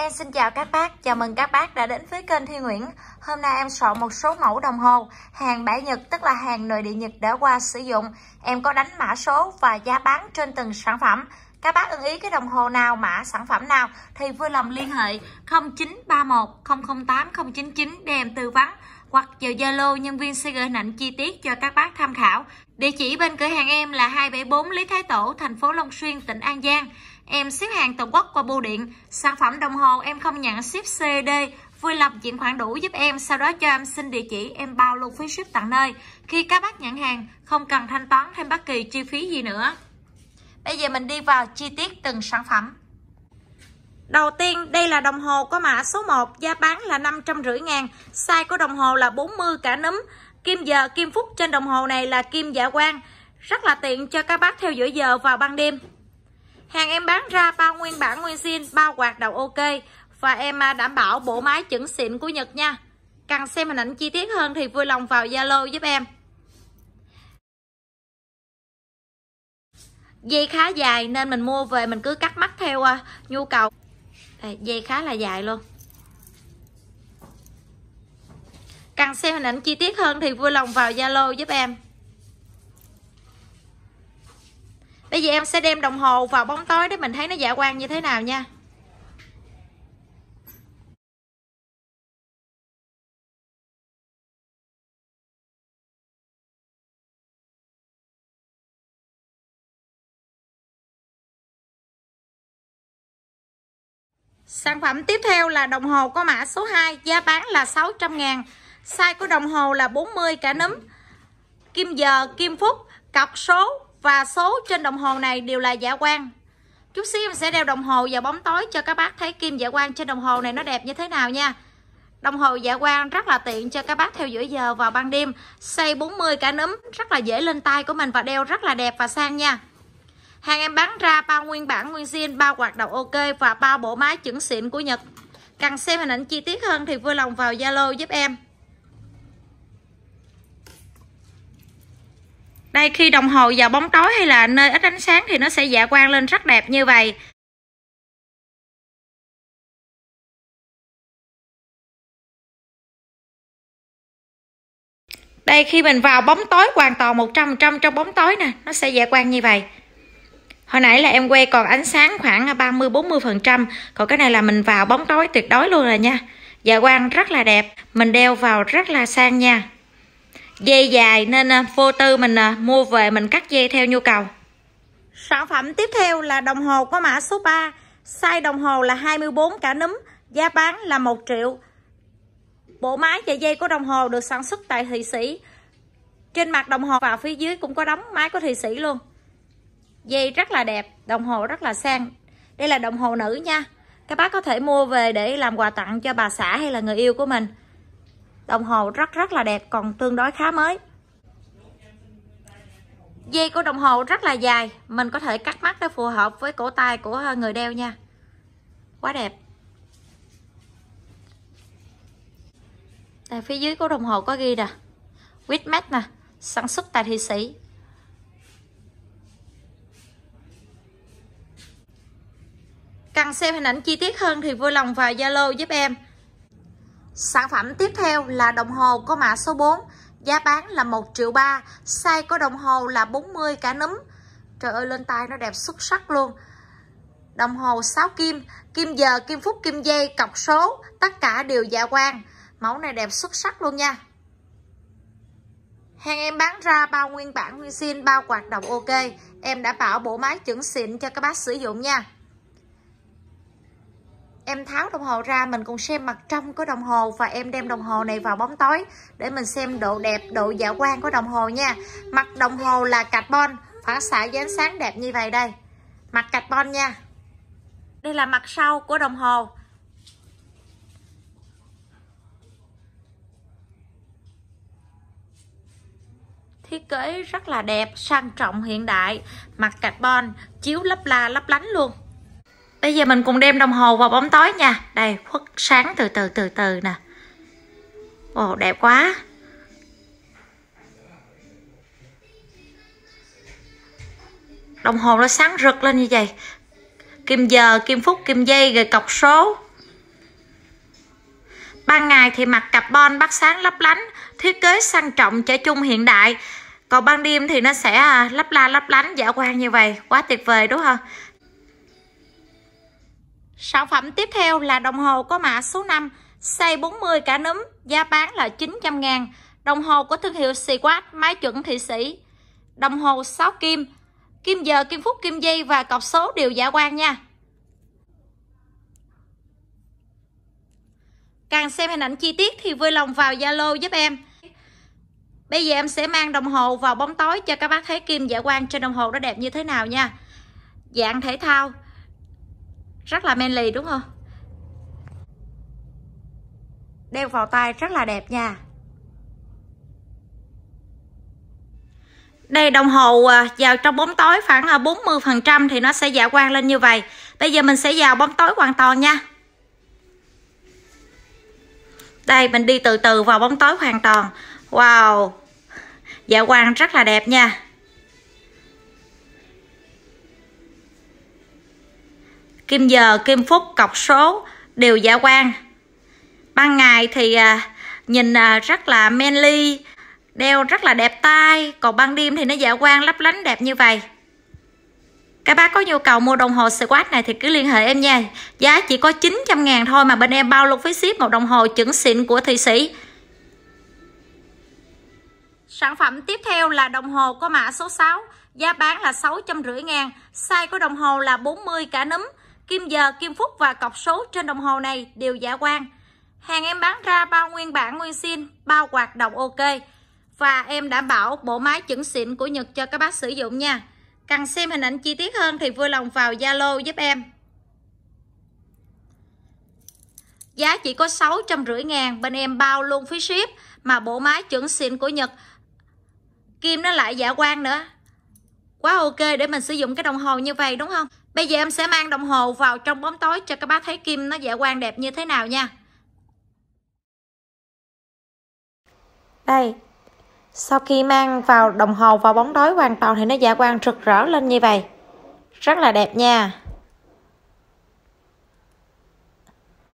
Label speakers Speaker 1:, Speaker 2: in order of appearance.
Speaker 1: Em xin chào các bác, chào mừng các bác đã đến với kênh Thi Nguyễn Hôm nay em soạn một số mẫu đồng hồ hàng bãi Nhật tức là hàng nội địa Nhật đã qua sử dụng Em có đánh mã số và giá bán trên từng sản phẩm Các bác ưng ý cái đồng hồ nào, mã sản phẩm nào thì vui lòng liên hệ 0931 008 099 để em tư vấn hoặc vào Zalo nhân viên sẽ gửi hình chi tiết cho các bác tham khảo. Địa chỉ bên cửa hàng em là 274 Lý Thái Tổ, thành phố Long Xuyên, tỉnh An Giang. Em ship hàng toàn quốc qua bưu điện, sản phẩm đồng hồ em không nhận ship CD, vui lòng chuyển khoản đủ giúp em, sau đó cho em xin địa chỉ, em bao luôn phí ship tận nơi. Khi các bác nhận hàng, không cần thanh toán thêm bất kỳ chi phí gì nữa. Bây giờ mình đi vào chi tiết từng sản phẩm. Đầu tiên, đây là đồng hồ có mã số 1, giá bán là năm trăm rưỡi ngàn, size của đồng hồ là 40 cả núm, kim giờ, kim phút trên đồng hồ này là kim dạ quang, rất là tiện cho các bác theo dõi giờ vào ban đêm. Hàng em bán ra bao nguyên bản nguyên zin, bao quạt đầu ok và em à, đảm bảo bộ máy chuẩn xịn của Nhật nha. Cần xem hình ảnh chi tiết hơn thì vui lòng vào Zalo giúp em. Dây khá dài nên mình mua về mình cứ cắt mắt theo à, nhu cầu. Đây, dây khá là dài luôn. Cần xem hình ảnh chi tiết hơn thì vui lòng vào Zalo giúp em. bây giờ em sẽ đem đồng hồ vào bóng tối để mình thấy nó dạ quang như thế nào nha Sản phẩm tiếp theo là đồng hồ có mã số 2, giá bán là 600 ngàn. Size của đồng hồ là 40 cả núm, kim giờ, kim phút, cọc số và số trên đồng hồ này đều là dạ quang chút xíu em sẽ đeo đồng hồ vào bóng tối cho các bác thấy kim dạ quang trên đồng hồ này nó đẹp như thế nào nha Đồng hồ dạ quang rất là tiện cho các bác theo dõi giờ vào ban đêm Xây 40 cả nấm rất là dễ lên tay của mình và đeo rất là đẹp và sang nha Hàng em bán ra bao nguyên bản nguyên zin, bao hoạt động ok và bao bộ máy chuẩn xịn của Nhật Cần xem hình ảnh chi tiết hơn thì vui lòng vào Zalo giúp em đây khi đồng hồ vào bóng tối hay là nơi ít ánh sáng thì nó sẽ dạ quang lên rất đẹp như vậy Đây khi mình vào bóng tối hoàn toàn 100% trong bóng tối nè, nó sẽ dạ quang như vậy. Hồi nãy là em quay còn ánh sáng khoảng 30-40%, còn cái này là mình vào bóng tối tuyệt đối luôn rồi nha. Dạ quang rất là đẹp, mình đeo vào rất là sang nha dây dài nên à, vô tư mình à, mua về mình cắt dây theo nhu cầu sản phẩm tiếp theo là đồng hồ có mã số 3 size đồng hồ là 24 cả núm giá bán là 1 triệu bộ máy và dây của đồng hồ được sản xuất tại Thụy Sĩ trên mặt đồng hồ và phía dưới cũng có đóng máy của Thụy Sĩ luôn dây rất là đẹp đồng hồ rất là sang đây là đồng hồ nữ nha các bác có thể mua về để làm quà tặng cho bà xã hay là người yêu của mình Đồng hồ rất rất là đẹp còn tương đối khá mới Dây của đồng hồ rất là dài Mình có thể cắt mắt để phù hợp với cổ tay của người đeo nha Quá đẹp Tại phía dưới của đồng hồ có ghi nè Witmat nè Sản xuất tại Thụy Sĩ Cần xem hình ảnh chi tiết hơn thì vui lòng vào Zalo giúp em Sản phẩm tiếp theo là đồng hồ có mã số 4, giá bán là 1 triệu 3, size có đồng hồ là 40 cả núm. Trời ơi lên tay nó đẹp xuất sắc luôn. Đồng hồ 6 kim, kim giờ, kim phút, kim dây, cọc số, tất cả đều dạ quang. Mẫu này đẹp xuất sắc luôn nha. Hàng em bán ra bao nguyên bản nguyên xin, bao hoạt động ok. Em đã bảo bộ máy chuẩn xịn cho các bác sử dụng nha em tháo đồng hồ ra mình cũng xem mặt trong của đồng hồ và em đem đồng hồ này vào bóng tối để mình xem độ đẹp độ dạ quan của đồng hồ nha mặt đồng hồ là carbon phản xạ với ánh sáng đẹp như vậy đây mặt carbon nha đây là mặt sau của đồng hồ thiết kế rất là đẹp sang trọng hiện đại mặt carbon chiếu lấp la lấp lánh luôn bây giờ mình cùng đem đồng hồ vào bóng tối nha đây khuất sáng từ từ từ từ nè ồ đẹp quá đồng hồ nó sáng rực lên như vậy kim giờ kim phút kim giây rồi cọc số ban ngày thì mặt carbon bắt sáng lấp lánh thiết kế sang trọng trẻ chung hiện đại còn ban đêm thì nó sẽ à, lấp la lấp lánh giả quan như vậy quá tuyệt vời đúng không Sản phẩm tiếp theo là đồng hồ có mã số 5 size 40 cả núm, giá bán là 900 ngàn. Đồng hồ của thương hiệu Seawatt, máy chuẩn thị sĩ. Đồng hồ 6 kim, kim giờ, kim phút, kim giây và cọc số đều giả quan nha. Càng xem hình ảnh chi tiết thì vui lòng vào Zalo giúp em. Bây giờ em sẽ mang đồng hồ vào bóng tối cho các bác thấy kim giả quan trên đồng hồ nó đẹp như thế nào nha. Dạng thể thao, rất là manly đúng không đeo vào tay rất là đẹp nha Đây đồng hồ à, vào trong bóng tối khoảng 40% à, thì nó sẽ dạ quang lên như vậy. Bây giờ mình sẽ vào bóng tối hoàn toàn nha. Đây mình đi từ từ vào bóng tối hoàn toàn. Wow. Dạ quang rất là đẹp nha. kim giờ kim phúc cọc số đều dạ quang ban ngày thì à, nhìn à, rất là manly đeo rất là đẹp tai còn ban đêm thì nó dạ quang lấp lánh đẹp như vậy các bác có nhu cầu mua đồng hồ Swatch này thì cứ liên hệ em nha giá chỉ có 900 ngàn thôi mà bên em bao luôn phí ship một đồng hồ chuẩn xịn của Thụy Sĩ Sản phẩm tiếp theo là đồng hồ có mã số 6 Giá bán là 650 ngàn Size của đồng hồ là 40 cả núm kim giờ, kim phút và cọc số trên đồng hồ này đều giả quan. Hàng em bán ra bao nguyên bản nguyên sin, bao hoạt động ok. Và em đảm bảo bộ máy chuẩn xịn của Nhật cho các bác sử dụng nha. Cần xem hình ảnh chi tiết hơn thì vui lòng vào Zalo giúp em. Giá chỉ có 650 ngàn, bên em bao luôn phí ship mà bộ máy chuẩn xịn của Nhật. Kim nó lại giả quan nữa. Quá ok để mình sử dụng cái đồng hồ như vậy đúng không? Bây giờ em sẽ mang đồng hồ vào trong bóng tối cho các bác thấy kim nó dạ quang đẹp như thế nào nha. Đây, sau khi mang vào đồng hồ vào bóng tối hoàn toàn thì nó dạ quang rực rỡ lên như vậy. Rất là đẹp nha.